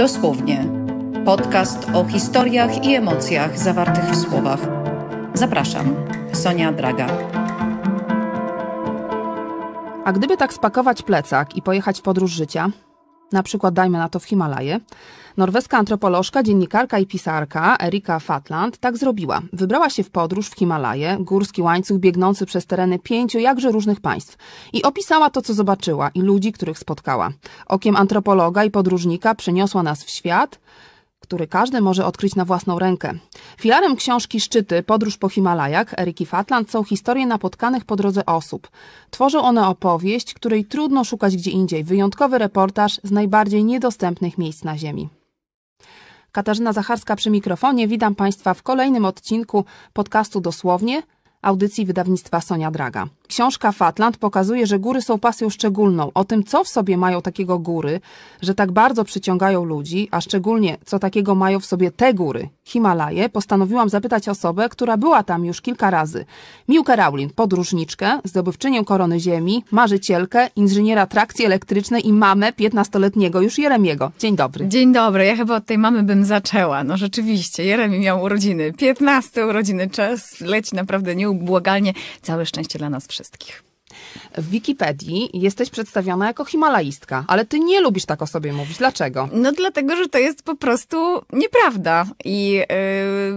Dosłownie. Podcast o historiach i emocjach zawartych w słowach. Zapraszam, Sonia Draga. A gdyby tak spakować plecak i pojechać w podróż życia, na przykład dajmy na to w Himalaje. Norweska antropolożka, dziennikarka i pisarka Erika Fatland tak zrobiła. Wybrała się w podróż w Himalaje, górski łańcuch biegnący przez tereny pięciu jakże różnych państw i opisała to, co zobaczyła i ludzi, których spotkała. Okiem antropologa i podróżnika przeniosła nas w świat, który każdy może odkryć na własną rękę. Filarem książki Szczyty Podróż po Himalajach Eriki Fatland są historie napotkanych po drodze osób. Tworzą one opowieść, której trudno szukać gdzie indziej. Wyjątkowy reportaż z najbardziej niedostępnych miejsc na Ziemi. Katarzyna Zacharska przy mikrofonie. Witam Państwa w kolejnym odcinku podcastu Dosłownie – audycji wydawnictwa Sonia Draga. Książka Fatland pokazuje, że góry są pasją szczególną. O tym, co w sobie mają takiego góry, że tak bardzo przyciągają ludzi, a szczególnie co takiego mają w sobie te góry, Himalaje, postanowiłam zapytać osobę, która była tam już kilka razy. Miłkę Raulin, podróżniczkę, zdobywczynię Korony Ziemi, marzycielkę, inżyniera trakcji elektrycznej i mamę 15-letniego już Jeremiego. Dzień dobry. Dzień dobry. Ja chyba od tej mamy bym zaczęła. No rzeczywiście, Jeremi miał urodziny. 15 urodziny. Czas leci naprawdę nie nieubłagalnie. Całe szczęście dla nas wszystkich. W Wikipedii jesteś przedstawiona jako himalaistka, ale ty nie lubisz tak o sobie mówić. Dlaczego? No dlatego, że to jest po prostu nieprawda. I yy,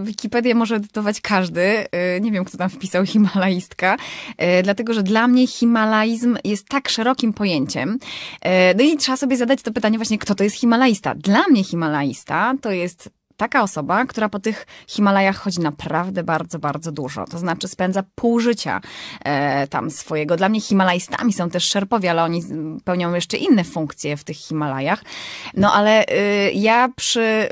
Wikipedię może edytować każdy. Yy, nie wiem, kto tam wpisał himalaistka. Yy, dlatego, że dla mnie himalaizm jest tak szerokim pojęciem. Y, no i trzeba sobie zadać to pytanie właśnie, kto to jest himalaista? Dla mnie himalaista to jest taka osoba, która po tych Himalajach chodzi naprawdę bardzo, bardzo dużo. To znaczy spędza pół życia e, tam swojego. Dla mnie himalajstami są też szerpowie, ale oni pełnią jeszcze inne funkcje w tych Himalajach. No ale y, ja przy,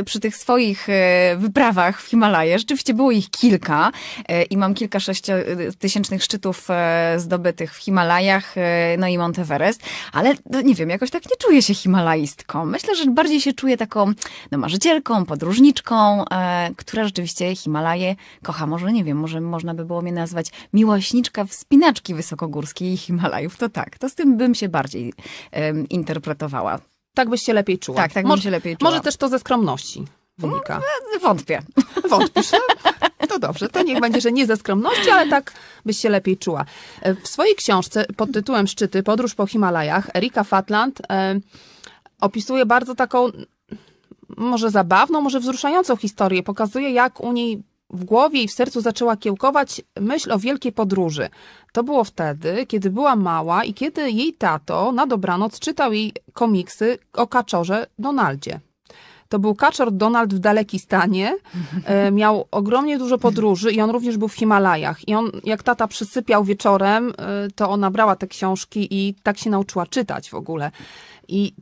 y, przy tych swoich y, wyprawach w Himalaje, rzeczywiście było ich kilka e, i mam kilka sześciotysięcznych szczytów e, zdobytych w Himalajach, e, no i Monteverest, ale no, nie wiem, jakoś tak nie czuję się himalajstką. Myślę, że bardziej się czuję taką no, marzycielką, podróżniczką, e, która rzeczywiście Himalaje kocha. Może nie wiem, może można by było mnie nazwać miłośniczka wspinaczki wysokogórskiej i Himalajów. To tak, to z tym bym się bardziej interpretowała. Tak byś się lepiej czuła. Tak, tak może, bym się lepiej czuła. Może też to ze skromności wynika. No, wątpię. Wątpisz? No? To dobrze, to niech będzie, że nie ze skromności, ale tak byś się lepiej czuła. E, w swojej książce pod tytułem Szczyty, podróż po Himalajach, Erika Fatland e, opisuje bardzo taką może zabawną, może wzruszającą historię. Pokazuje, jak u niej w głowie i w sercu zaczęła kiełkować myśl o wielkiej podróży. To było wtedy, kiedy była mała i kiedy jej tato na dobranoc czytał jej komiksy o kaczorze Donaldzie. To był kaczor Donald w Daleki Stanie. E, miał ogromnie dużo podróży i on również był w Himalajach. I on, jak tata przysypiał wieczorem, e, to ona brała te książki i tak się nauczyła czytać w ogóle. I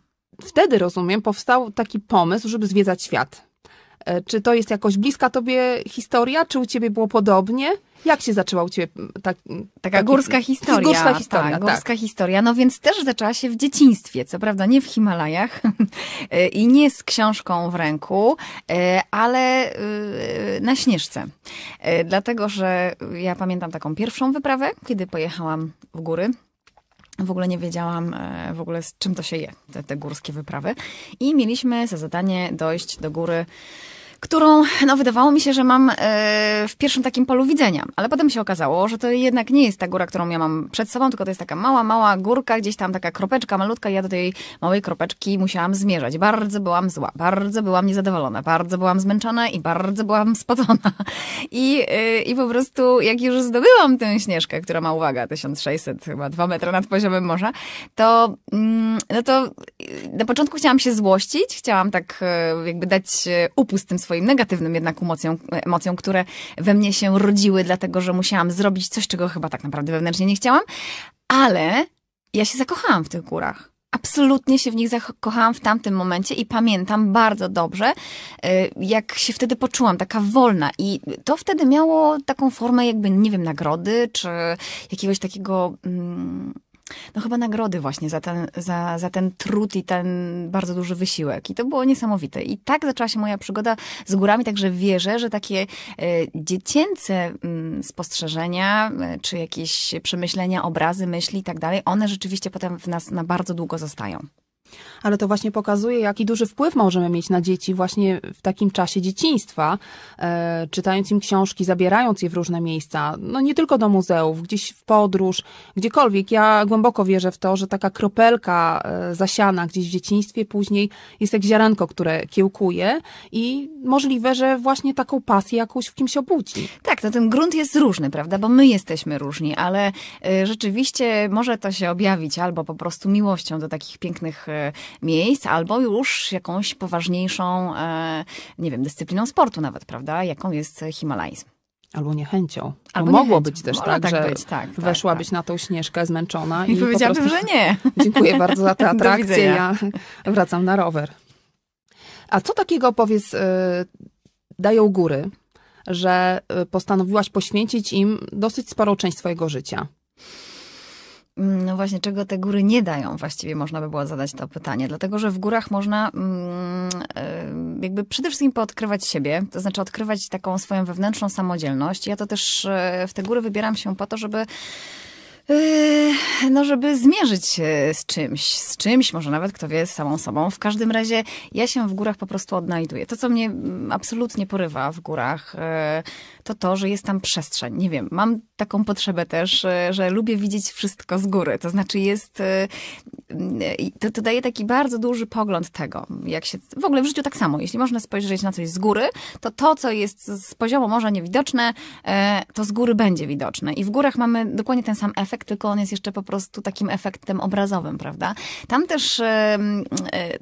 wtedy, rozumiem, powstał taki pomysł, żeby zwiedzać świat. E, czy to jest jakoś bliska tobie historia? Czy u ciebie było podobnie? Jak się zaczęła u ciebie ta, taka taki, górska historia? Górska tak, historia, tak, górska historia. No więc też zaczęła się w dzieciństwie, co prawda nie w Himalajach e, i nie z książką w ręku, e, ale na Śnieżce. Dlatego, że ja pamiętam taką pierwszą wyprawę, kiedy pojechałam w góry w ogóle nie wiedziałam e, w ogóle z czym to się je, te, te górskie wyprawy. I mieliśmy za zadanie dojść do góry którą no, wydawało mi się, że mam e, w pierwszym takim polu widzenia. Ale potem się okazało, że to jednak nie jest ta góra, którą ja mam przed sobą, tylko to jest taka mała, mała górka, gdzieś tam taka kropeczka malutka i ja do tej małej kropeczki musiałam zmierzać. Bardzo byłam zła, bardzo byłam niezadowolona, bardzo byłam zmęczona i bardzo byłam spocona. I, e, i po prostu jak już zdobyłam tę śnieżkę, która ma, uwaga, 1600, chyba 2 metry nad poziomem morza, to, mm, no to e, na początku chciałam się złościć, chciałam tak jakby dać upust tym swoim swoim negatywnym jednak emocjom, emocjom, które we mnie się rodziły, dlatego że musiałam zrobić coś, czego chyba tak naprawdę wewnętrznie nie chciałam, ale ja się zakochałam w tych górach. Absolutnie się w nich zakochałam w tamtym momencie i pamiętam bardzo dobrze, y, jak się wtedy poczułam, taka wolna. I to wtedy miało taką formę, jakby, nie wiem, nagrody czy jakiegoś takiego. Mm, no chyba nagrody właśnie za ten, za, za ten trud i ten bardzo duży wysiłek. I to było niesamowite. I tak zaczęła się moja przygoda z górami, także wierzę, że takie e, dziecięce mm, spostrzeżenia, e, czy jakieś przemyślenia, obrazy, myśli i tak dalej, one rzeczywiście potem w nas na bardzo długo zostają ale to właśnie pokazuje, jaki duży wpływ możemy mieć na dzieci właśnie w takim czasie dzieciństwa, e, czytając im książki, zabierając je w różne miejsca, no nie tylko do muzeów, gdzieś w podróż, gdziekolwiek. Ja głęboko wierzę w to, że taka kropelka e, zasiana gdzieś w dzieciństwie później jest jak ziarenko, które kiełkuje i możliwe, że właśnie taką pasję jakąś w kimś obudzi. Tak, to ten grunt jest różny, prawda? Bo my jesteśmy różni, ale e, rzeczywiście może to się objawić albo po prostu miłością do takich pięknych e, miejsc, albo już jakąś poważniejszą, e, nie wiem, dyscypliną sportu nawet, prawda, jaką jest himalajzm. Albo niechęcią. Albo mogło być też tak, tak, że być, tak, tak, weszłabyś tak. na tą śnieżkę zmęczona i, i powiedziałabym, prostu... że nie. Dziękuję bardzo za tę atrakcję, ja wracam na rower. A co takiego, powiedz, y, dają góry, że y, postanowiłaś poświęcić im dosyć sporą część swojego życia? Mm, no właśnie, czego te góry nie dają, właściwie można by było zadać to pytanie. Dlatego, że w górach można mm, e, jakby przede wszystkim poodkrywać siebie, to znaczy odkrywać taką swoją wewnętrzną samodzielność. Ja to też e, w te góry wybieram się po to, żeby Yy, no, żeby zmierzyć się z czymś, z czymś, może nawet kto wie, z samą sobą. W każdym razie ja się w górach po prostu odnajduję. To, co mnie mm, absolutnie porywa w górach, yy, to to, że jest tam przestrzeń. Nie wiem, mam taką potrzebę też, yy, że lubię widzieć wszystko z góry. To znaczy jest, to, to daje taki bardzo duży pogląd tego, jak się, w ogóle w życiu tak samo. Jeśli można spojrzeć na coś z góry, to to, co jest z poziomu morza niewidoczne, to z góry będzie widoczne. I w górach mamy dokładnie ten sam efekt, tylko on jest jeszcze po prostu takim efektem obrazowym, prawda? Tam też e,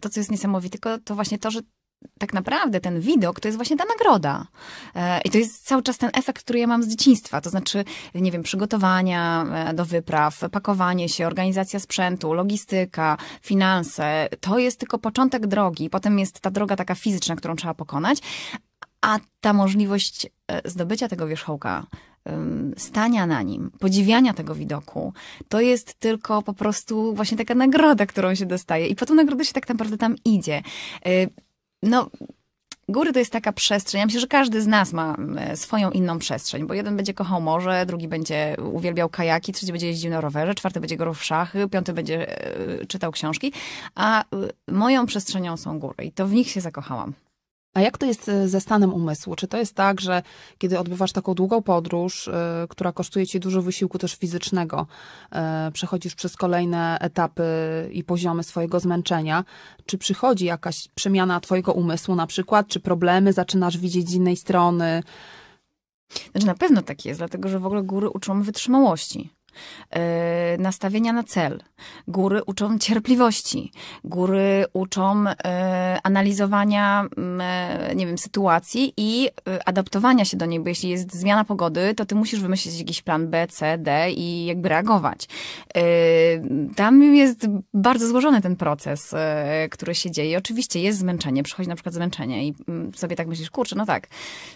to, co jest niesamowite, to właśnie to, że tak naprawdę ten widok to jest właśnie ta nagroda. E, I to jest cały czas ten efekt, który ja mam z dzieciństwa. To znaczy, nie wiem, przygotowania e, do wypraw, pakowanie się, organizacja sprzętu, logistyka, finanse. To jest tylko początek drogi. Potem jest ta droga taka fizyczna, którą trzeba pokonać. A ta możliwość zdobycia tego wierzchołka, stania na nim, podziwiania tego widoku, to jest tylko po prostu właśnie taka nagroda, którą się dostaje. I po tą nagrodę się tak naprawdę tam idzie. Y, no, Góry to jest taka przestrzeń. Ja myślę, że każdy z nas ma swoją inną przestrzeń, bo jeden będzie kochał morze, drugi będzie uwielbiał kajaki, trzeci będzie jeździł na rowerze, czwarty będzie grał w szachy, piąty będzie e, czytał książki, a y, moją przestrzenią są góry i to w nich się zakochałam. A jak to jest e, ze stanem umysłu? Czy to jest tak, że kiedy odbywasz taką długą podróż, e, która kosztuje ci dużo wysiłku też fizycznego, e, przechodzisz przez kolejne etapy i poziomy swojego zmęczenia, czy przychodzi jakaś przemiana twojego umysłu na przykład, czy problemy zaczynasz widzieć z innej strony? Znaczy na pewno tak jest, dlatego że w ogóle góry uczą wytrzymałości. E, nastawienia na cel. Góry uczą cierpliwości. Góry uczą e, analizowania, mm, e, nie wiem, sytuacji i adaptowania się do niej, bo jeśli jest zmiana pogody, to ty musisz wymyślić jakiś plan B, C, D i jakby reagować. Tam jest bardzo złożony ten proces, który się dzieje. Oczywiście jest zmęczenie, przychodzi na przykład zmęczenie i mm, sobie tak myślisz, kurczę, no tak,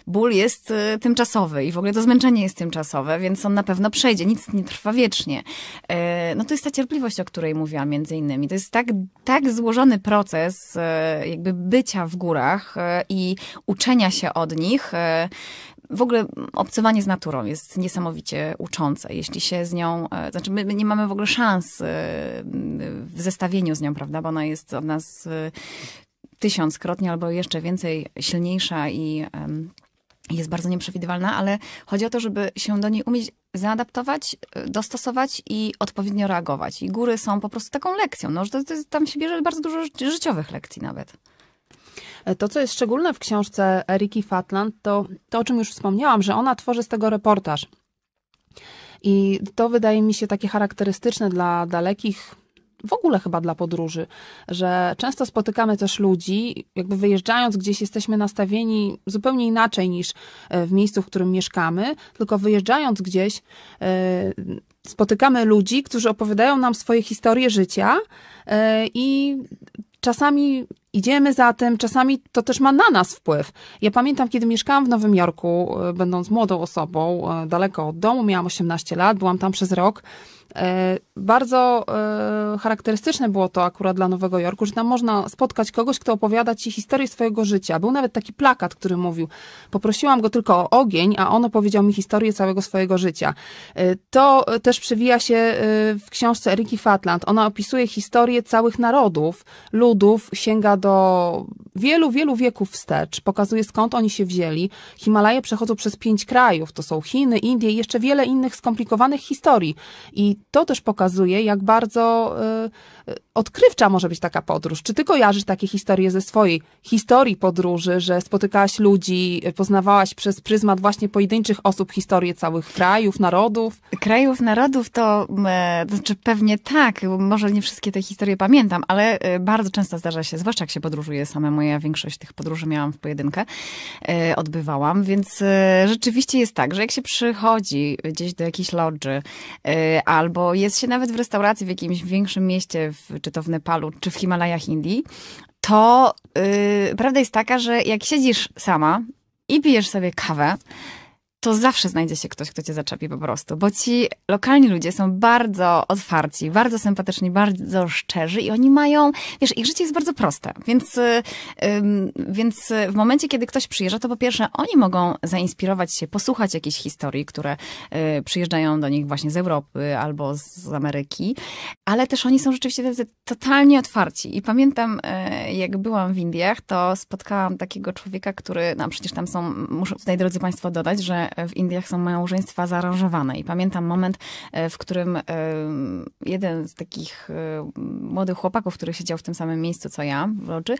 ból jest tymczasowy i w ogóle to zmęczenie jest tymczasowe, więc on na pewno przejdzie, nic nie trwa wiecznie. E, no to jest ta cierpliwość, o której mówiłam między innymi. To jest tak, tak złożony proces e, jakby bycia w górach e, i uczenia się od nich, w ogóle obcowanie z naturą jest niesamowicie uczące. Jeśli się z nią, znaczy my, nie mamy w ogóle szans w zestawieniu z nią, prawda, bo ona jest od nas tysiąckrotnie albo jeszcze więcej silniejsza i jest bardzo nieprzewidywalna, ale chodzi o to, żeby się do niej umieć zaadaptować, y, dostosować i odpowiednio reagować. I góry są po prostu taką lekcją, no, że to, to, tam się bierze bardzo dużo życiowych lekcji nawet. E, to, co jest szczególne w książce Eriki Fatland, to to, o czym już wspomniałam, że ona tworzy z tego reportaż. I to wydaje mi się takie charakterystyczne dla dalekich w ogóle chyba dla podróży, że często spotykamy też ludzi, jakby wyjeżdżając gdzieś jesteśmy nastawieni zupełnie inaczej niż e, w miejscu, w którym mieszkamy, tylko wyjeżdżając gdzieś e, spotykamy ludzi, którzy opowiadają nam swoje historie życia e, i czasami idziemy za tym, czasami to też ma na nas wpływ. Ja pamiętam, kiedy mieszkałam w Nowym Jorku, będąc młodą osobą, daleko od domu, miałam 18 lat, byłam tam przez rok bardzo y, charakterystyczne było to akurat dla Nowego Jorku, że tam można spotkać kogoś, kto opowiada ci historię swojego życia. Był nawet taki plakat, który mówił: Poprosiłam go tylko o ogień, a on opowiedział mi historię całego swojego życia. Y, to e, też przewija się y, w książce Eriki Fatland. Ona opisuje historię całych narodów, ludów, sięga do wielu, wielu wieków wstecz, pokazuje skąd oni się wzięli. Himalaje przechodzą przez pięć krajów: to są Chiny, Indie i jeszcze wiele innych skomplikowanych historii. I to też pokazuje, pokazuje, jak bardzo y, Y, odkrywcza może być taka podróż. Czy ty kojarzysz takie historie ze swojej historii podróży, że spotykałaś ludzi, poznawałaś przez pryzmat właśnie pojedynczych osób historię całych krajów, narodów? Krajów, narodów to, to znaczy pewnie tak, może nie wszystkie te historie pamiętam, ale y, bardzo często zdarza się, zwłaszcza jak się podróżuje samemu, ja większość tych podróży miałam w pojedynkę, y, odbywałam, więc rzeczywiście jest tak, że jak się przychodzi gdzieś do jakiejś lodży albo jest się nawet w restauracji w jakimś większym mieście, w, czy to w Nepalu, czy w Himalajach Indii, to yy, prawda jest taka, że jak siedzisz sama i pijesz sobie kawę, to zawsze znajdzie się ktoś, kto cię zaczepi po prostu, bo ci lokalni ludzie są bardzo otwarci, bardzo sympatyczni, bardzo szczerzy i oni mają, wiesz, ich życie jest bardzo proste, więc, więc w momencie, kiedy ktoś przyjeżdża, to po pierwsze oni mogą zainspirować się, posłuchać jakichś historii, które y, przyjeżdżają do nich właśnie z Europy albo z Ameryki, ale też oni są rzeczywiście totalnie otwarci i pamiętam, y, jak byłam w Indiach, to spotkałam takiego człowieka, który, no przecież tam są, muszę tutaj drodzy Państwo dodać, że w Indiach są małżeństwa zaaranżowane. I pamiętam moment, e, w którym e, jeden z takich e, młodych chłopaków, który siedział w tym samym miejscu co ja, w Lodży,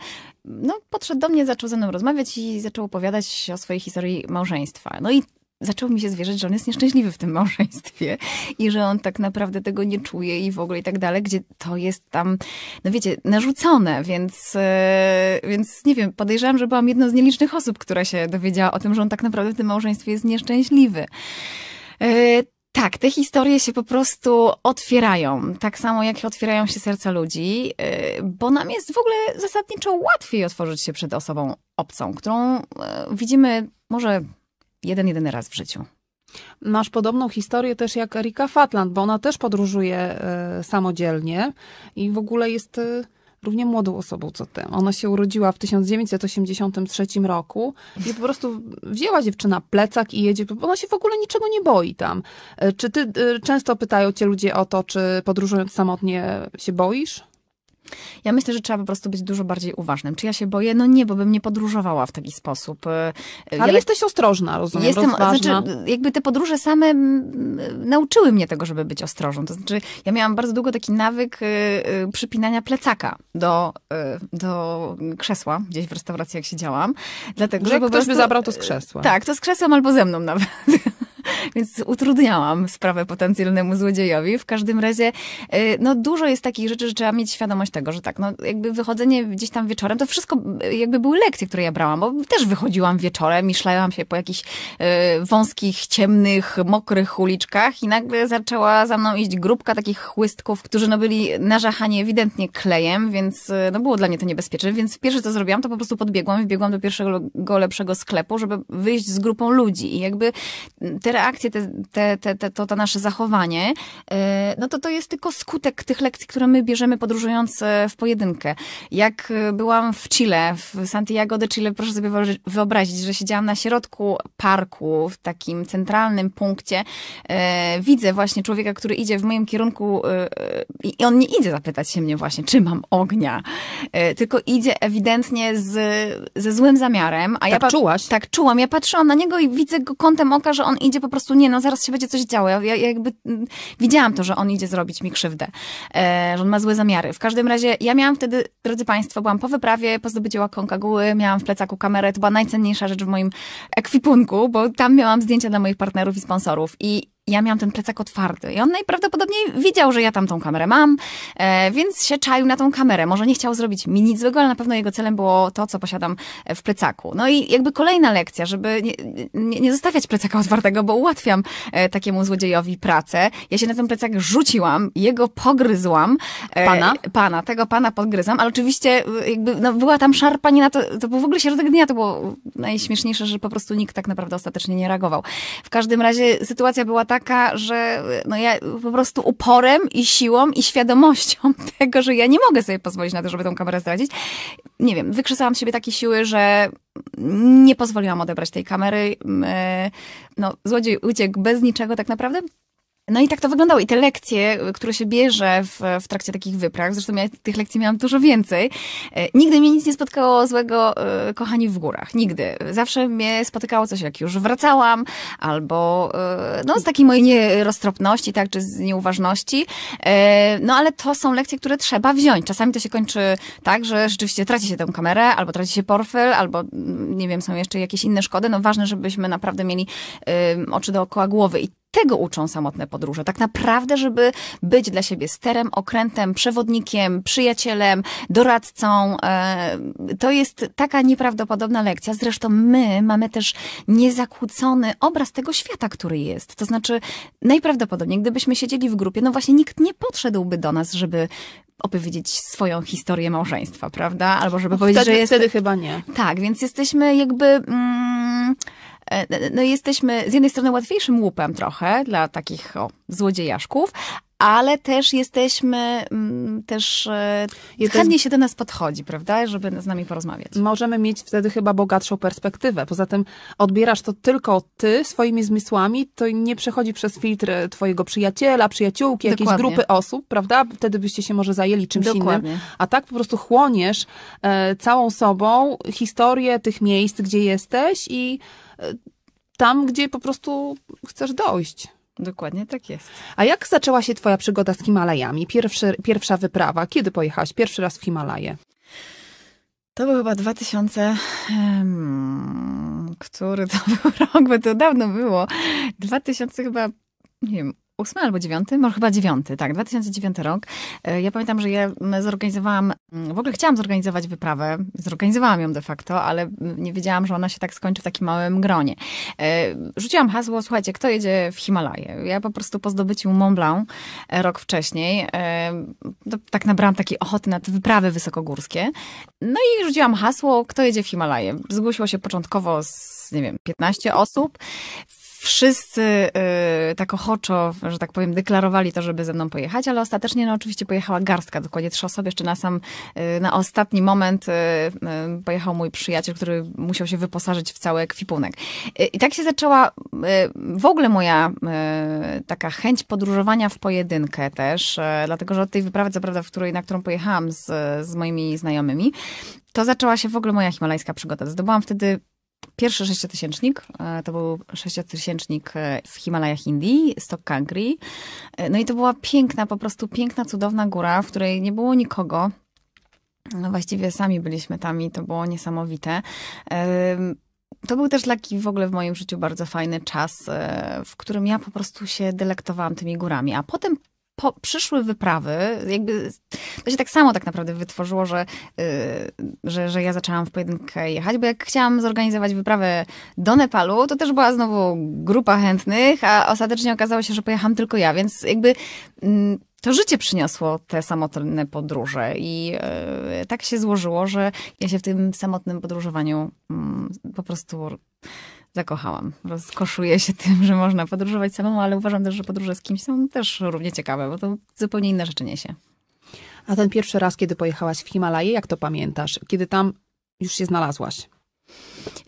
no, podszedł do mnie, zaczął ze mną rozmawiać i zaczął opowiadać o swojej historii małżeństwa. No i zaczęło mi się zwierzać, że on jest nieszczęśliwy w tym małżeństwie i że on tak naprawdę tego nie czuje i w ogóle i tak dalej, gdzie to jest tam, no wiecie, narzucone, więc, e, więc nie wiem, podejrzewam, że byłam jedną z nielicznych osób, która się dowiedziała o tym, że on tak naprawdę w tym małżeństwie jest nieszczęśliwy. E, tak, te historie się po prostu otwierają, tak samo jak otwierają się serca ludzi, e, bo nam jest w ogóle zasadniczo łatwiej otworzyć się przed osobą obcą, którą widzimy może jeden, jedyny raz w życiu. Masz podobną historię też jak Erika Fatland, bo ona też podróżuje e, samodzielnie i w ogóle jest e, równie młodą osobą co ty. Ona się urodziła w 1983 roku i po prostu wzięła dziewczyna plecak i jedzie. Ona się w ogóle niczego nie boi tam. E, czy ty często pytają cię ludzie o to, czy podróżując samotnie się boisz? Ja myślę, że trzeba po prostu być dużo bardziej uważnym. Czy ja się boję? No nie, bo bym nie podróżowała w taki sposób. Y, Ale ja... jesteś ostrożna, rozumiem, Jestem, znaczy, jakby te podróże same mm, nauczyły mnie tego, żeby być ostrożną. To znaczy, ja miałam bardzo długo taki nawyk y, y, przypinania plecaka do, do krzesła, gdzieś w restauracji, jak siedziałam. Dlatego, że, że ktoś prostu... by zabrał to z krzesła. Tak, to z krzesłem albo ze mną nawet więc utrudniałam sprawę potencjalnemu złodziejowi. W każdym razie, y, no dużo jest takich rzeczy, że trzeba mieć świadomość tego, że tak, no jakby wychodzenie gdzieś tam wieczorem, to wszystko y, jakby były lekcje, które ja brałam, bo też wychodziłam wieczorem i szlałam się po jakichś y, wąskich, ciemnych, mokrych uliczkach i nagle zaczęła za mną iść grupka takich chłystków, którzy no byli narzachani ewidentnie klejem, więc no było dla mnie to niebezpieczne, więc pierwsze co zrobiłam, to po prostu podbiegłam i biegłam do pierwszego lepszego sklepu, żeby wyjść z grupą ludzi i jakby te reakcje reakcje, te, te, te, to, to nasze zachowanie, e, no to to jest tylko skutek tych lekcji, które my bierzemy podróżując e, w pojedynkę. Jak e, byłam w Chile, w Santiago de Chile, proszę sobie wyobrazić, że siedziałam na środku parku, w takim centralnym punkcie. Widzę właśnie człowieka, który idzie w moim kierunku i on nie idzie zapytać się mnie właśnie, czy mam ognia, tylko idzie ewidentnie z, ze złym zamiarem. A tak ja czułaś? Tak czułam. Ja patrzyłam na niego i widzę go kątem oka, że on idzie po prostu prostu nie, no zaraz się będzie coś działo. Ja, ja jakby mm, widziałam to, że on idzie zrobić mi krzywdę, e, że on ma złe zamiary. W każdym razie ja miałam wtedy, drodzy Państwo, byłam po wyprawie, po zdobyciu Konkaguły, miałam w plecaku kamerę, to była najcenniejsza rzecz w moim ekwipunku, bo tam miałam zdjęcia dla moich partnerów i sponsorów. I ja miałam ten plecak otwarty i on najprawdopodobniej widział, że ja tam tą kamerę mam, e, więc się czaił na tą kamerę. Może nie chciał zrobić mi nic złego, ale na pewno jego celem było to, co posiadam e, w plecaku. No i jakby kolejna lekcja, żeby nie, nie, nie zostawiać plecaka otwartego, bo ułatwiam e, takiemu złodziejowi pracę. Ja się na ten plecak rzuciłam, jego pogryzłam. E, pana? Pana, tego pana podgryzam, ale oczywiście e, jakby no, była tam szarpanina, to, to był w ogóle środek dnia, to było najśmieszniejsze, że po prostu nikt tak naprawdę ostatecznie nie reagował. W każdym razie sytuacja była tak, taka, że no ja po prostu uporem i siłą i świadomością tego, że ja nie mogę sobie pozwolić na to, żeby tą kamerę zdradzić, nie wiem, wykrzesałam z siebie takie siły, że nie pozwoliłam odebrać tej kamery. E, no, złodziej uciekł bez niczego tak naprawdę, no i tak to wyglądało. I te lekcje, które się bierze w, w trakcie takich wypraw, zresztą ja tych lekcji miałam dużo więcej, e, nigdy mnie nic nie spotkało złego, e, kochani, w górach. Nigdy. Zawsze mnie spotykało coś, jak już wracałam, albo e, no, z takiej mojej nieroztropności, tak, czy z nieuważności. No ale to są lekcje, które trzeba wziąć. Czasami to się kończy tak, że rzeczywiście traci się tę kamerę, albo traci się portfel, albo mm, nie wiem, są jeszcze jakieś inne szkody. No ważne, żebyśmy naprawdę mieli oczy dookoła głowy. I tego uczą samotne podróże. Tak naprawdę, żeby być dla siebie sterem, okrętem, przewodnikiem, przyjacielem, doradcą. E, to jest taka nieprawdopodobna lekcja. Zresztą my mamy też niezakłócony obraz tego świata, który jest. To znaczy, najprawdopodobniej, gdybyśmy siedzieli w grupie, no właśnie nikt nie podszedłby do nas, żeby opowiedzieć swoją historię małżeństwa, prawda? Albo żeby no wtedy, powiedzieć, że jest... Wtedy chyba nie. Tak, więc jesteśmy jakby... Mm, E, no, no jesteśmy z jednej strony łatwiejszym łupem trochę dla takich o, złodziejaszków, ale też jesteśmy, mm, też e, Jest chętnie się do nas podchodzi, prawda, żeby z nami porozmawiać. Możemy mieć wtedy chyba bogatszą perspektywę. Poza tym odbierasz to tylko ty swoimi zmysłami, to nie przechodzi przez filtr e, twojego przyjaciela, przyjaciółki, jakiejś grupy osób, prawda? Wtedy byście się może zajęli czymś Dokładnie. innym. A tak po prostu chłoniesz e, całą sobą historię tych miejsc, gdzie jesteś i e, tam, gdzie po prostu chcesz dojść. Dokładnie tak jest. A jak zaczęła się Twoja przygoda z Himalajami? Pierwszy, pierwsza wyprawa, kiedy pojechałaś pierwszy raz w Himalaje? To był chyba 2000, hmm, który to był rok, bo to dawno było. 2000 chyba, nie wiem, ósmy albo dziewiąty, może chyba dziewiąty, tak, 2009 rok. E, ja pamiętam, że ja mm, zorganizowałam, mm, w ogóle chciałam zorganizować wyprawę, zorganizowałam ją de facto, ale mm, nie wiedziałam, że ona się tak skończy w takim małym gronie. E, rzuciłam hasło, słuchajcie, kto jedzie w Himalaję? Ja po prostu po zdobyciu Mont Blanc e, rok wcześniej, tak nabrałam takiej ochoty na te wyprawy wysokogórskie. No i rzuciłam hasło, kto jedzie w Himalaję? Zgłosiło się początkowo z, nie wiem, 15 osób wszyscy y, tak ochoczo, że tak powiem, deklarowali to, żeby ze mną pojechać, ale ostatecznie, no oczywiście pojechała garstka, dokładnie trzy osoby. Jeszcze na sam, y, na ostatni moment y, y pojechał mój przyjaciel, który musiał się wyposażyć w cały ekwipunek. Y, I tak się zaczęła y, w ogóle moja taka chęć podróżowania w pojedynkę też, dlatego, że od tej wyprawy, co prawda, w której, na którą pojechałam z, z moimi znajomymi, to zaczęła się w ogóle moja himalajska przygoda. Zdobyłam wtedy Pierwszy sześciotysięcznik e, to był sześciotysięcznik e, w Himalajach Indii, Stok Kangri. E, no i to była piękna, po prostu piękna, cudowna góra, w której nie było nikogo. No właściwie sami byliśmy tam i to było niesamowite. To był też taki w ogóle w moim życiu bardzo fajny czas, w którym ja po prostu się delektowałam tymi górami. A potem po, przyszły wyprawy, jakby to się tak samo tak naprawdę wytworzyło, że, yy, że, że ja zaczęłam w pojedynkę jechać, bo jak chciałam zorganizować wyprawę do Nepalu, to też była znowu grupa chętnych, a ostatecznie okazało się, że pojechałam tylko ja, więc jakby yy, to życie przyniosło te samotne podróże i yy, tak się złożyło, że ja się w tym samotnym podróżowaniu mm, po prostu zakochałam. Rozkoszuję się tym, że można podróżować samemu, ale uważam też, że podróże z kimś są też równie ciekawe, bo to zupełnie inne rzeczy niesie. A ten pierwszy raz, kiedy pojechałaś w Himalaje, jak to pamiętasz? Kiedy tam już się znalazłaś?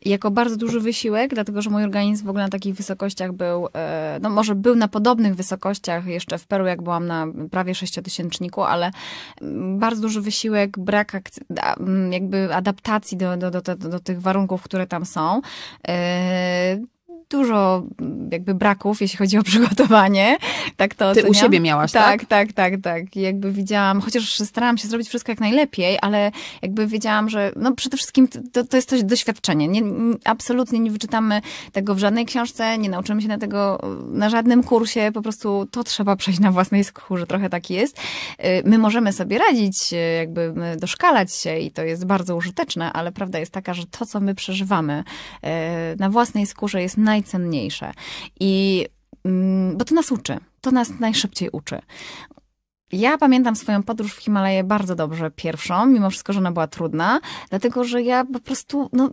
jako bardzo duży wysiłek, dlatego że mój organizm w ogóle na takich wysokościach był, e, no może był na podobnych wysokościach jeszcze w Peru, jak byłam na prawie sześciotysięczniku, ale mm, bardzo duży wysiłek, brak mm, jakby adaptacji do, do, do, do, do tych warunków, które tam są. E, dużo mm, jakby braków, jeśli chodzi o przygotowanie. Tak to Ty oceniam. u siebie miałaś, tak? Tak, tak, tak, tak. Jakby widziałam, chociaż starałam się zrobić wszystko jak najlepiej, ale jakby wiedziałam, że no przede wszystkim to, to jest coś doświadczenie. Nie, absolutnie nie wyczytamy tego w żadnej książce, nie nauczymy się na tego y, na żadnym kursie, po prostu to trzeba przejść na własnej skórze, trochę tak jest. Y, my możemy sobie radzić, y, jakby doszkalać się i to jest bardzo użyteczne, ale prawda jest taka, że to, co my przeżywamy na własnej skórze jest naj najcenniejsze. I mm, bo to nas uczy, to nas najszybciej uczy. Ja pamiętam swoją podróż w Himalaje bardzo dobrze, pierwszą, mimo wszystko, że ona była trudna, dlatego że ja po prostu, no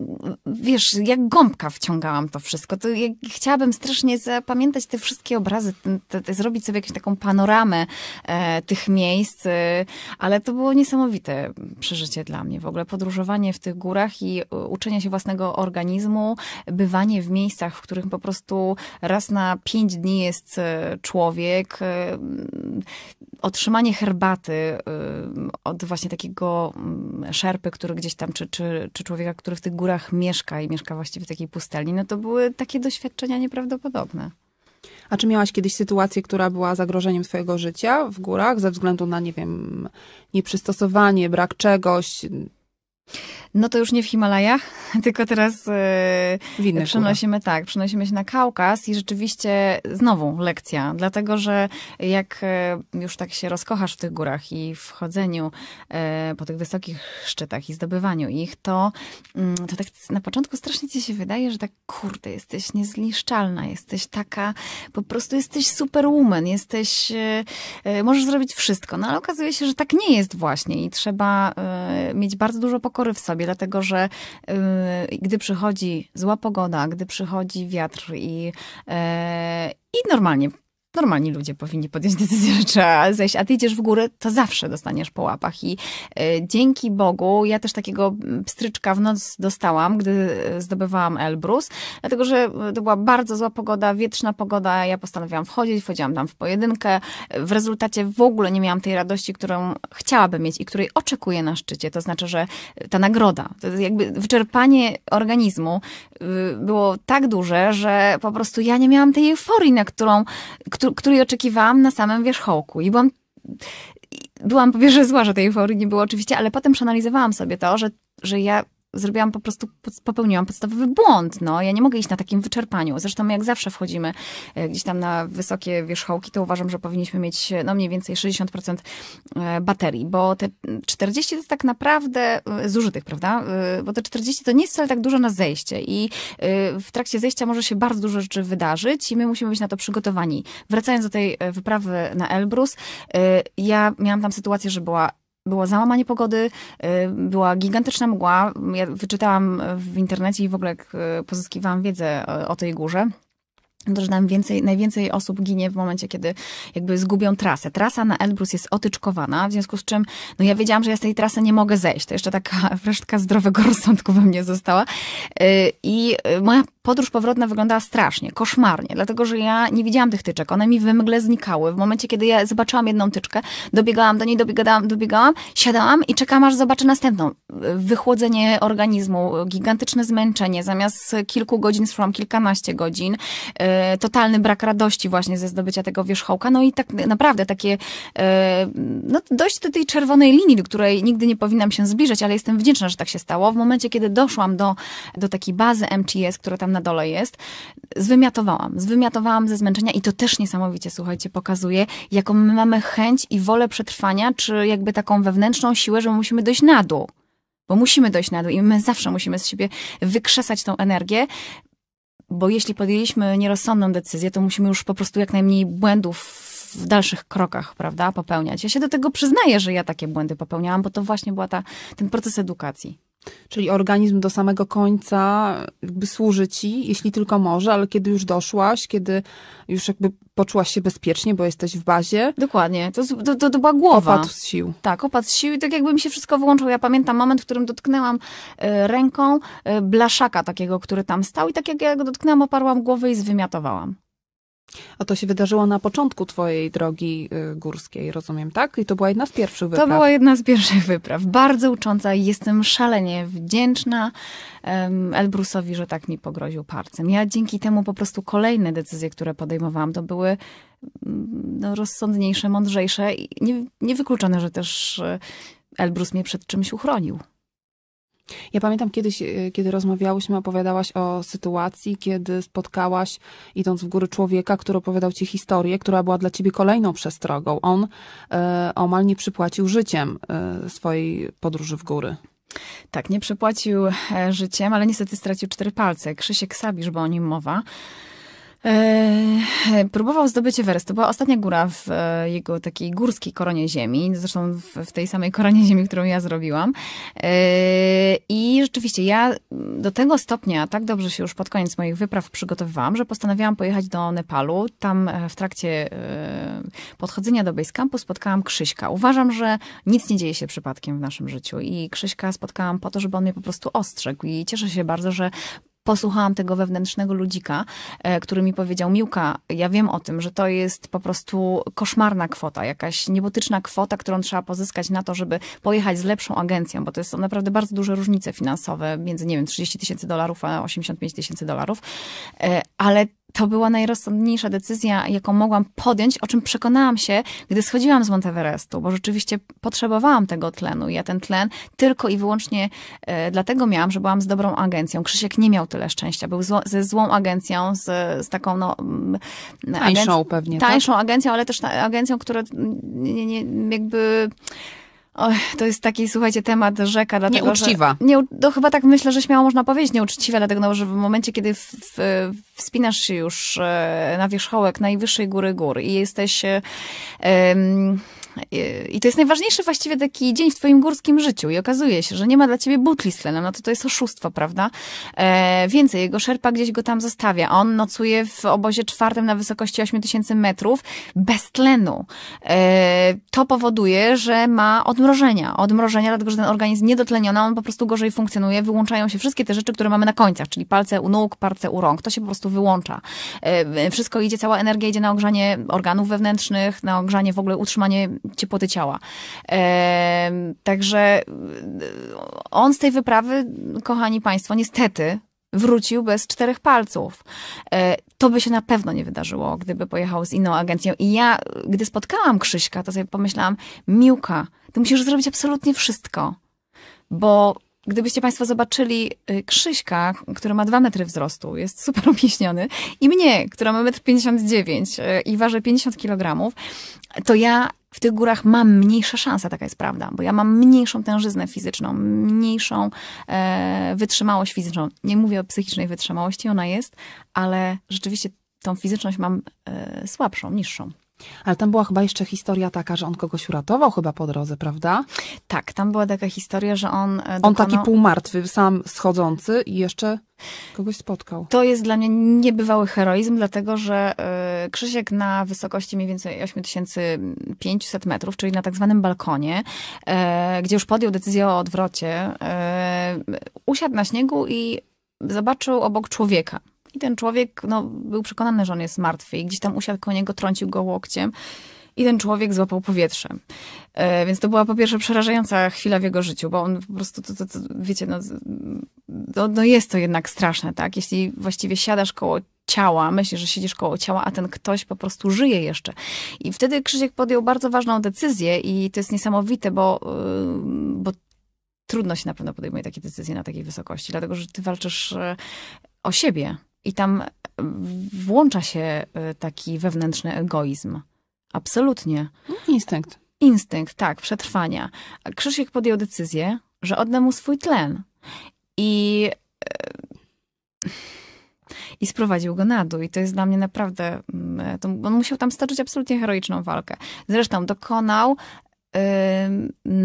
wiesz, jak gąbka wciągałam to wszystko. To ja chciałabym strasznie zapamiętać te wszystkie obrazy, te, te, zrobić sobie jakąś taką panoramę e, tych miejsc, e, ale to było niesamowite przeżycie dla mnie. W ogóle podróżowanie w tych górach i e, uczenie się własnego organizmu, bywanie w miejscach, w których po prostu raz na pięć dni jest e, człowiek, e, trzymanie herbaty y, od właśnie takiego mm, szerpy, który gdzieś tam, czy, czy, czy człowieka, który w tych górach mieszka i mieszka właściwie w takiej pustelni, no to były takie doświadczenia nieprawdopodobne. A czy miałaś kiedyś sytuację, która była zagrożeniem twojego życia w górach ze względu na, nie wiem, nieprzystosowanie, brak czegoś, no to już nie w Himalajach, tylko teraz yy, przenosimy tak, przenosimy się na Kaukaz i rzeczywiście znowu lekcja, dlatego że jak e, już tak się rozkochasz w tych górach i w chodzeniu yy, po tych wysokich szczytach i zdobywaniu ich, to, yy, to tak na początku strasznie ci się wydaje, że tak kurde, jesteś niezniszczalna, jesteś taka, po prostu jesteś superwoman, jesteś, yy, możesz zrobić wszystko, no ale okazuje się, że tak nie jest właśnie i trzeba mieć bardzo dużo pokoju pokory w sobie, dlatego że yy, gdy przychodzi zła pogoda, gdy przychodzi wiatr i, yy, i normalnie normalni ludzie powinni podjąć decyzję, że trzeba zejść, a ty idziesz w górę, to zawsze dostaniesz po łapach. I y, dzięki Bogu ja też takiego pstryczka w noc dostałam, gdy e, zdobywałam Elbrus, dlatego że e, to była bardzo zła pogoda, wietrzna pogoda, ja postanowiłam wchodzić, wchodziłam tam w pojedynkę. W rezultacie w ogóle nie miałam tej radości, którą chciałabym mieć i której oczekuję na szczycie. To znaczy, że ta nagroda, to jakby wyczerpanie organizmu y, było tak duże, że po prostu ja nie miałam tej euforii, na którą której oczekiwałam na samym wierzchołku. I byłam, byłam po pierwsze zła, że tej euforii nie było oczywiście, ale potem przeanalizowałam sobie to, że, że ja zrobiłam po prostu, popełniłam podstawowy błąd. No, ja nie mogę iść na takim wyczerpaniu. Zresztą jak zawsze wchodzimy e, gdzieś tam na wysokie wierzchołki, to uważam, że powinniśmy mieć e, no mniej więcej 60% e, baterii, bo te 40 to tak naprawdę zużytych, prawda? Bo te 40 to nie jest wcale tak dużo na zejście i w trakcie zejścia może się bardzo dużo rzeczy wydarzyć i my musimy być na to przygotowani. Wracając do tej wyprawy na Elbrus, ja miałam tam sytuację, że była było załamanie pogody, y, była gigantyczna mgła. Ja wyczytałam w internecie i w ogóle y, pozyskiwałam wiedzę y, o tej górze. że nam więcej, najwięcej osób ginie w momencie, kiedy jakby zgubią trasę. Trasa na Elbrus jest otyczkowana, w związku z czym, no ja wiedziałam, że ja z tej trasy nie mogę zejść. To jeszcze taka resztka zdrowego rozsądku we mnie została. I moja podróż powrotna wyglądała strasznie, koszmarnie, dlatego że ja nie widziałam tych tyczek. One mi we znikały. W momencie, kiedy ja zobaczyłam jedną tyczkę, dobiegałam do niej, dobiegałam, dobiegałam, siadałam i czekałam, aż zobaczę następną. Wychłodzenie organizmu, gigantyczne zmęczenie, zamiast kilku godzin szłam kilkanaście godzin, e, totalny brak radości właśnie ze zdobycia tego wierzchołka, no i tak naprawdę takie, e, no dojść do tej czerwonej linii, do której nigdy nie powinnam się zbliżać, ale jestem wdzięczna, że tak się stało. W momencie, kiedy doszłam do, do takiej bazy MTS, która tam na dole jest, zwymiatowałam. Zwymiatowałam ze zmęczenia i to też niesamowicie, słuchajcie, pokazuje, jaką my mamy chęć i wolę przetrwania, czy jakby taką wewnętrzną siłę, że musimy dojść na dół. Bo musimy dojść na dół i my zawsze musimy z siebie wykrzesać tą energię, bo jeśli podjęliśmy nierozsądną decyzję, to musimy już po prostu jak najmniej błędów w dalszych krokach, prawda, popełniać. Ja się do tego przyznaję, że ja takie błędy popełniałam, bo to właśnie była ta, ten proces edukacji. Czyli organizm do samego końca jakby służy ci, jeśli tylko może, ale kiedy już doszłaś, kiedy już jakby poczułaś się bezpiecznie, bo jesteś w bazie. Dokładnie, to, to, to, to była głowa. Opad z sił. Tak, opad z sił i tak jakby mi się wszystko wyłączyło. Ja pamiętam moment, w którym dotknęłam e, ręką e, blaszaka takiego, który tam stał i tak jak ja go dotknęłam, oparłam głowę i zwymiatowałam. A to się wydarzyło na początku twojej drogi y, górskiej, rozumiem, tak? I to była jedna z pierwszych wypraw. To była jedna z pierwszych wypraw. Bardzo ucząca i jestem szalenie wdzięczna Elbrusowi, że tak mi pogroził palcem. Ja dzięki temu po prostu kolejne decyzje, które podejmowałam, to były mm, no, rozsądniejsze, mądrzejsze i nie, niewykluczone, że też y, Elbrus mnie przed czymś uchronił. Ja pamiętam kiedyś, e, kiedy rozmawiałyśmy, opowiadałaś o sytuacji, kiedy spotkałaś, idąc w góry człowieka, który opowiadał ci historię, która była dla ciebie kolejną przestrogą. On e, omal nie przypłacił życiem e, swojej podróży w góry. Tak, nie przypłacił e, życiem, ale niestety stracił cztery palce. Krzysiek Sabisz, bo o nim mowa. E, próbował zdobyć Everest. To była ostatnia góra w e, jego takiej górskiej koronie ziemi, zresztą w tej samej koronie ziemi, którą ja zrobiłam. E, I rzeczywiście ja do tego stopnia tak dobrze się już pod koniec moich wypraw przygotowywałam, że postanowiłam pojechać do Nepalu. Tam w trakcie podchodzenia do base campu spotkałam Krzyśka. Uważam, że nic nie dzieje się przypadkiem w naszym życiu i Krzyśka spotkałam po to, żeby on mnie po prostu ostrzegł i cieszę się bardzo, że posłuchałam tego wewnętrznego ludzika, e, który mi powiedział: Miłka, ja wiem o tym, że to jest po prostu koszmarna kwota, jakaś niebotyczna kwota, którą trzeba pozyskać na to, żeby pojechać z lepszą agencją, bo to są naprawdę bardzo duże różnice finansowe między, nie wiem, 30 tysięcy dolarów a 85 tysięcy dolarów. E, ale to była najrozsądniejsza decyzja, jaką mogłam podjąć, o czym przekonałam się, gdy schodziłam z Monteverestu, bo rzeczywiście potrzebowałam tego tlenu. Ja ten tlen tylko i wyłącznie e, dlatego miałam, że byłam z dobrą agencją. Krzysiek nie miał tyle szczęścia. Był zło, ze złą agencją, z, z taką no... Mm, tańszą agenc- pewnie, tak? Tańszą tak? agencją, ale też agencją, która mm, nie, nie, jakby Oj, to jest taki, słuchajcie, temat rzeka. Dlatego, nieuczciwa. Że, nie, no chyba tak myślę, że śmiało można powiedzieć nieuczciwa, dlatego no, że w momencie, kiedy w, w, wspinasz się już e, na wierzchołek najwyższej góry gór i jesteś... Yy, i to jest najważniejszy właściwie taki dzień w twoim górskim życiu i okazuje się, że nie ma dla ciebie butli z tlenem, no to to jest oszustwo, prawda? E, więcej, jego szerpa gdzieś go tam zostawia. On nocuje w obozie czwartym na wysokości 8000 metrów bez tlenu. E, to powoduje, że ma odmrożenia. Odmrożenia, dlatego że ten organizm niedotleniony, on po prostu gorzej funkcjonuje, wyłączają się wszystkie te rzeczy, które mamy na końcach, czyli palce u nóg, palce u rąk. To się po prostu wyłącza. E, wszystko idzie, cała energia idzie na ogrzanie organów wewnętrznych, na ogrzanie w ogóle utrzymanie ciepłoty ciała. Także y, on z tej wyprawy, kochani Państwo, niestety wrócił bez czterech palców. E, to by się na pewno nie wydarzyło, gdyby pojechał z inną agencją. I ja, gdy spotkałam Krzyśka, to sobie pomyślałam, Miłka, ty musisz zrobić absolutnie wszystko, bo Gdybyście Państwo zobaczyli y, Krzyśka, który ma dwa metry wzrostu, jest super umieśniony, i mnie, która ma metr pięćdziesiąt dziewięć y, i waży 50 kg, to ja w tych górach mam mniejsze szanse, taka jest prawda, bo ja mam mniejszą tężyznę fizyczną, mniejszą e, wytrzymałość fizyczną. Nie mówię o psychicznej wytrzymałości, ona jest, ale rzeczywiście tą fizyczność mam e, słabszą, niższą. Ale tam była chyba jeszcze historia taka, że on kogoś uratował chyba po drodze, prawda? Tak, tam była taka historia, że on. Dokonał... E, on taki półmartwy, sam schodzący i jeszcze kogoś spotkał. To jest dla mnie niebywały heroizm, dlatego że e, Krzysiek na wysokości mniej więcej 8500 metrów, czyli na tak zwanym balkonie, e, gdzie już podjął decyzję o odwrocie, usiadł na śniegu i zobaczył obok człowieka. I ten człowiek no, był przekonany, że on jest martwy i gdzieś tam usiadł koło niego, trącił go łokciem i ten człowiek złapał powietrze. E, więc to była po pierwsze przerażająca chwila w jego życiu, bo on po prostu, to, to, to wiecie, no, no, no, jest to jednak straszne, tak? Jeśli właściwie siadasz koło ciała, myślisz, że siedzisz koło ciała, a ten ktoś po prostu żyje jeszcze. I wtedy Krzysiek podjął bardzo ważną decyzję i to jest niesamowite, bo, y, bo trudno się na pewno podejmuje takie decyzje na takiej wysokości, dlatego że ty walczysz e, o siebie, i tam włącza się e, taki wewnętrzny egoizm. Absolutnie. Instynkt. Instynkt, tak, przetrwania. Krzysiek podjął decyzję, że odda mu swój tlen. I. E, I sprowadził go na dół. I to jest dla mnie naprawdę. Mm, e, on musiał tam stoczyć absolutnie heroiczną walkę. Zresztą dokonał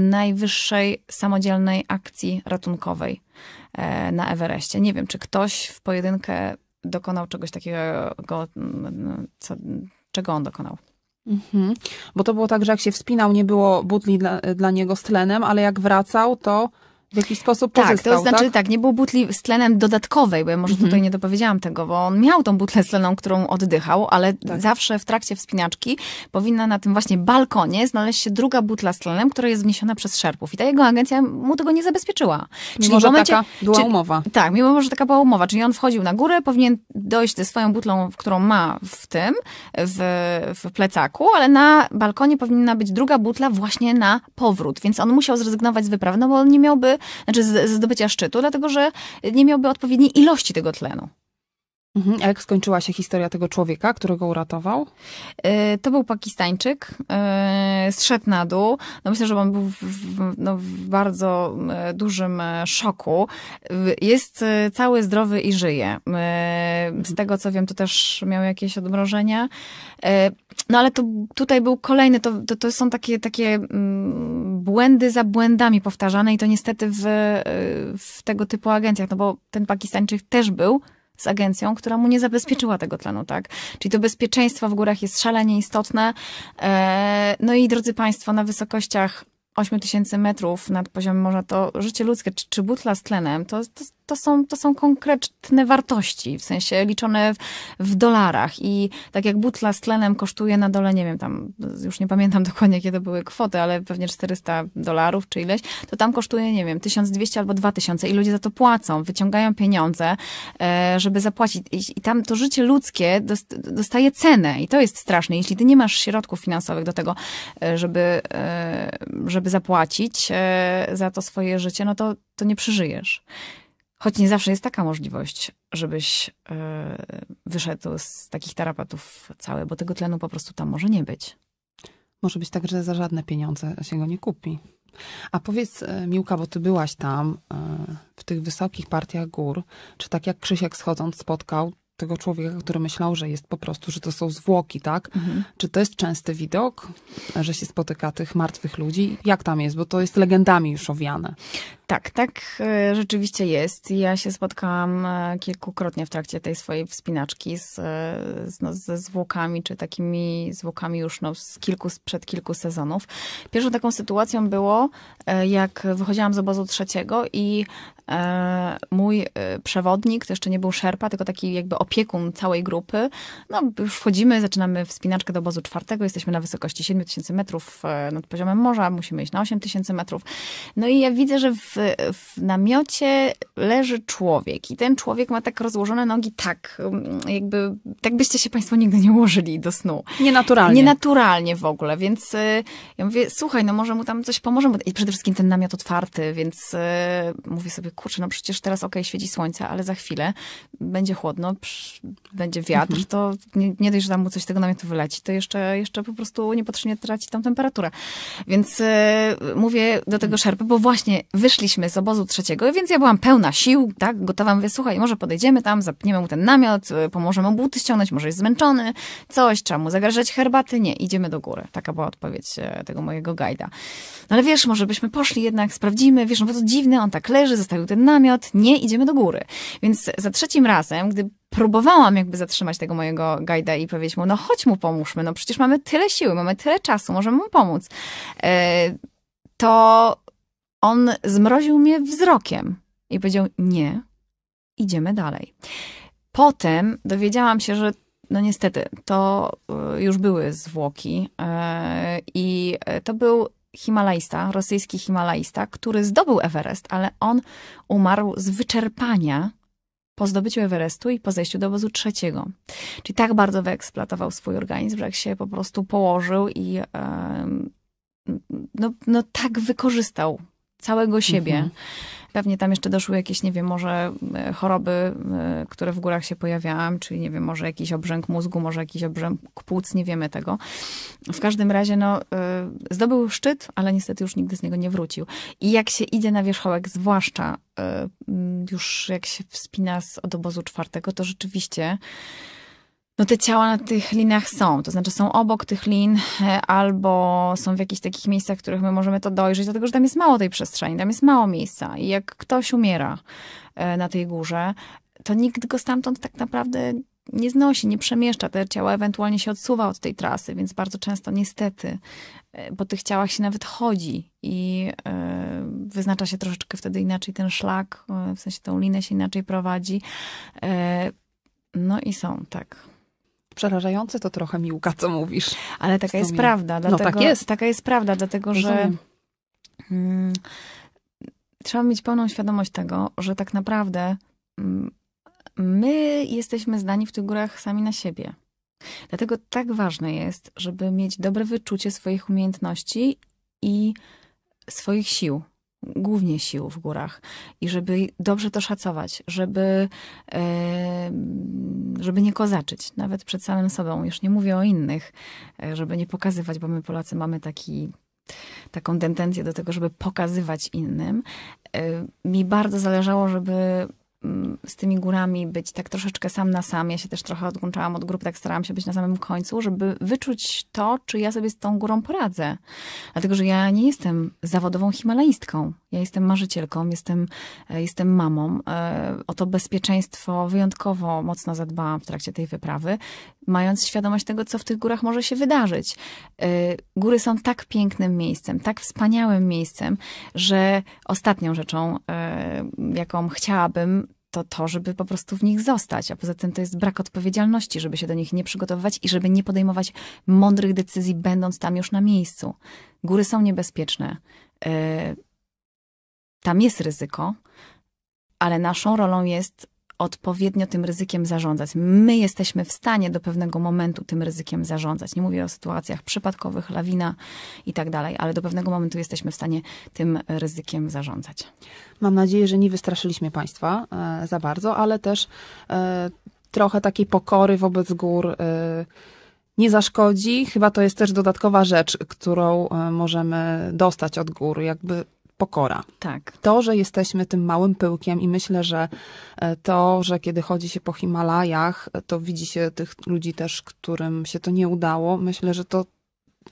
najwyższej samodzielnej akcji ratunkowej na Everestie. Nie wiem, czy ktoś w pojedynkę dokonał czegoś takiego, co, czego on dokonał. Mhm. Bo to było tak, że jak się wspinał, nie było butli dla, dla niego z tlenem, ale jak wracał, to w jakiś sposób tak, to znaczy tak? tak? nie było butli z tlenem dodatkowej, bo ja może mhm. tutaj nie dopowiedziałam tego, bo on miał tą butlę z tleną, którą oddychał, ale tak. zawsze w trakcie wspinaczki powinna na tym właśnie balkonie znaleźć się druga butla z tlenem, która jest wniesiona przez szerpów. I ta jego agencja mu tego nie zabezpieczyła. Czyli mimo, że momencie, taka była czy, umowa. Tak, mimo, że taka była umowa. Czyli on wchodził na górę, powinien dojść ze swoją butlą, którą ma w tym, w, w plecaku, ale na balkonie powinna być druga butla właśnie na powrót. Więc on musiał zrezygnować z wyprawy, no bo on nie miałby znaczy z, zdobycia szczytu, dlatego że nie miałby odpowiedniej ilości tego tlenu. Mhm. A jak skończyła się historia tego człowieka, którego uratował? E, to był Pakistańczyk, e, zszedł na dół. No myślę, że on był w, w, no w bardzo e, dużym szoku. Jest cały, zdrowy i żyje. Z tego co wiem, to też miał jakieś odmrożenia. No ale to tutaj był kolejny, to, to, to są takie, takie mm, błędy za błędami powtarzane i to niestety w, w tego typu agencjach, no bo ten Pakistańczyk też był z agencją, która mu nie zabezpieczyła tego tlenu, tak? Czyli to bezpieczeństwo w górach jest szalenie istotne. E, no i drodzy Państwo, na wysokościach 8000 metrów nad poziomem morza, to życie ludzkie, czy, czy butla z tlenem, to, to, to są, to są konkretne wartości, w sensie liczone w, w dolarach. I tak jak butla z tlenem kosztuje na dole, nie wiem, tam już nie pamiętam dokładnie, jakie to były kwoty, ale pewnie 400 dolarów czy ileś, to tam kosztuje, nie wiem, 1200 albo 2000 i ludzie za to płacą, wyciągają pieniądze, e, żeby zapłacić. I tam to życie ludzkie dostaje cenę i to jest straszne. Jeśli ty nie masz środków finansowych do tego, e, żeby, e, żeby zapłacić za to swoje życie, no to, to nie przeżyjesz. Choć nie zawsze jest taka możliwość, żebyś yy, wyszedł z takich tarapatów całe, bo tego tlenu po prostu tam może nie być. Może być tak, że za żadne pieniądze się go nie kupi. A powiedz, e, Miłka, bo ty byłaś tam, e, w tych wysokich partiach gór, czy tak jak Krzysiek schodząc spotkał tego człowieka, który myślał, że jest po prostu, że to są zwłoki, tak? Mhm. Czy to jest częsty widok, że się spotyka tych martwych ludzi? Jak tam jest? Bo to jest legendami już owiane. Tak, tak e, rzeczywiście jest. Ja się spotkałam e, kilkukrotnie w trakcie tej swojej wspinaczki z, e, z, no, ze zwłokami, czy takimi zwłokami już no, z kilku, sprzed kilku sezonów. Pierwszą taką sytuacją było, jak wychodziłam z obozu trzeciego i e, mój przewodnik, to jeszcze nie był szerpa, tylko taki jakby opiekun całej grupy. No już wchodzimy, zaczynamy wspinaczkę do obozu czwartego, jesteśmy na wysokości 7000 metrów nad poziomem morza, musimy iść na 8000 metrów. No i ja widzę, że w w, namiocie leży człowiek i ten człowiek ma tak rozłożone nogi tak, mm, jakby tak byście się Państwo nigdy nie ułożyli do snu. Nienaturalnie. Nienaturalnie w ogóle, więc y, ja mówię, słuchaj, no może mu tam coś pomożemy. I przede wszystkim ten namiot otwarty, więc y, mówię sobie, kurczę, no przecież teraz okej, okay, świeci słońce, ale za chwilę będzie chłodno, będzie wiatr, mhm. to nie, nie dość, że tam mu coś z tego namiotu wyleci, to jeszcze, jeszcze po prostu niepotrzebnie traci tam temperaturę. Więc y, mówię do tego szerpy, bo właśnie wyszli wróciliśmy z obozu trzeciego, więc ja byłam pełna sił, tak, gotowa, mówię, słuchaj, może podejdziemy tam, zapniemy mu ten namiot, y, pomożemy mu buty ściągnąć, może jest zmęczony, coś, trzeba mu zagrażać herbaty, nie, idziemy do góry. Taka była odpowiedź e, tego mojego gajda. No ale wiesz, może byśmy poszli jednak, sprawdzimy, wiesz, no bo to dziwne, on tak leży, zostawił ten namiot, nie, idziemy do góry. Więc za trzecim razem, gdy próbowałam jakby zatrzymać tego mojego gajda i powiedzieć mu, no chodź mu pomóżmy, no przecież mamy tyle siły, mamy tyle czasu, możemy mu pomóc. E, to on zmroził mnie wzrokiem i powiedział: Nie, idziemy dalej. Potem dowiedziałam się, że no niestety, to y, już były zwłoki y, i to był Himalajista, rosyjski Himalajista, który zdobył Everest, ale on umarł z wyczerpania po zdobyciu Everestu i po zejściu do obozu trzeciego. Czyli tak bardzo wyeksploatował swój organizm, że jak się po prostu położył i no, no tak wykorzystał całego siebie. Mhm. Pewnie tam jeszcze doszły jakieś, nie wiem, może e, choroby, e, które w górach się pojawiałam, czyli nie wiem, może jakiś obrzęk mózgu, może jakiś obrzęk płuc, nie wiemy tego. W każdym razie, no, e, zdobył szczyt, ale niestety już nigdy z niego nie wrócił. I jak się idzie na wierzchołek, zwłaszcza już jak się wspina z, od obozu czwartego, to rzeczywiście no te ciała na tych liniach są, to znaczy są obok tych lin e, albo są w jakichś takich miejscach, w których my możemy to dojrzeć, dlatego że tam jest mało tej przestrzeni, tam jest mało miejsca i jak ktoś umiera e, na tej górze, to nikt go stamtąd tak naprawdę nie znosi, nie przemieszcza, te ciała ewentualnie się odsuwa od tej trasy, więc bardzo często niestety e, po tych ciałach się nawet chodzi i wyznacza się troszeczkę wtedy inaczej ten szlak, w sensie tą linę się inaczej prowadzi. No i są, tak przerażające to trochę miłka, co mówisz. Ale taka jest prawda. Dlatego, no tak jest. Taka jest prawda, dlatego że mm, trzeba mieć pełną świadomość tego, że tak naprawdę mm, my jesteśmy zdani w tych górach sami na siebie. Dlatego tak ważne jest, żeby mieć dobre wyczucie swoich umiejętności i swoich sił głównie sił w górach i żeby dobrze to szacować, żeby, żeby nie kozaczyć, nawet przed samym sobą. Już nie mówię o innych, e, żeby nie pokazywać, bo my Polacy mamy taki, taką tendencję do tego, żeby pokazywać innym. E, mi bardzo zależało, żeby Mm, z tymi górami być tak troszeczkę sam na sam. Ja się też trochę odłączałam od grupy, tak starałam się być na samym końcu, żeby wyczuć to, czy ja sobie z tą górą poradzę. Dlatego, że ja nie jestem zawodową himaleistką. Ja jestem marzycielką, jestem, e, jestem mamą. E, o to bezpieczeństwo wyjątkowo mocno zadbałam w trakcie tej wyprawy, mając świadomość tego, co w tych górach może się wydarzyć. E, góry są tak pięknym miejscem, tak wspaniałym miejscem, że ostatnią rzeczą, jaką chciałabym, to to, żeby po prostu w nich zostać. A poza tym to jest brak odpowiedzialności, żeby się do nich nie przygotowywać i żeby nie podejmować mądrych decyzji, będąc tam już na miejscu. Góry są niebezpieczne. Y, tam jest ryzyko, ale naszą rolą jest odpowiednio tym ryzykiem zarządzać. My jesteśmy w stanie do pewnego momentu tym ryzykiem zarządzać. Nie mówię o sytuacjach przypadkowych, lawina i tak dalej, ale do pewnego momentu jesteśmy w stanie tym ryzykiem zarządzać. Mam nadzieję, że nie wystraszyliśmy Państwa e, za bardzo, ale też e, trochę takiej pokory wobec gór e, nie zaszkodzi. Chyba to jest też dodatkowa rzecz, którą możemy dostać od góry, jakby pokora. Tak. To, że jesteśmy tym małym pyłkiem i myślę, że e, to, że kiedy chodzi się po Himalajach, e, to widzi się tych ludzi też, którym się to nie udało, myślę, że to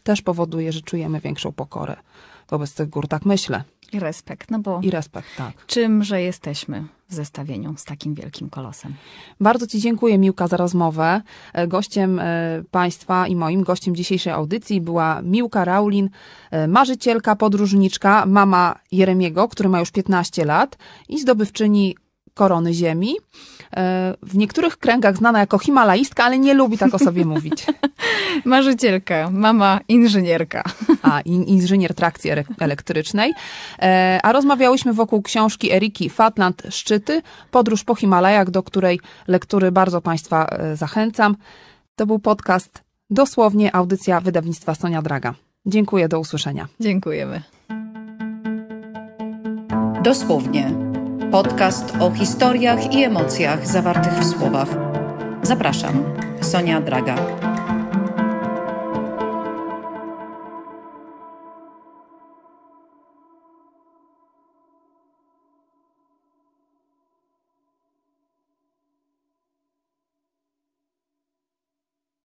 też powoduje, że czujemy większą pokorę wobec tych gór, tak myślę. I respekt, no bo. I respekt, tak. Czymże jesteśmy? w zestawieniu z takim wielkim kolosem. Bardzo Ci dziękuję, Miłka, za rozmowę. E, gościem e, Państwa i moim gościem dzisiejszej audycji była Miłka Raulin, e, marzycielka, podróżniczka, mama Jeremiego, który ma już 15 lat i zdobywczyni korony ziemi. E, w niektórych kręgach znana jako himalaistka, ale nie lubi tak o sobie mówić. Marzycielka, mama inżynierka. A, in, inżynier trakcji elektrycznej. E, a rozmawiałyśmy wokół książki Eriki Fatland Szczyty, podróż po Himalajach, do której lektury bardzo Państwa e, zachęcam. To był podcast, dosłownie audycja wydawnictwa Sonia Draga. Dziękuję, do usłyszenia. Dziękujemy. Dosłownie Podcast o historiach i emocjach zawartych w słowach. Zapraszam, Sonia Draga.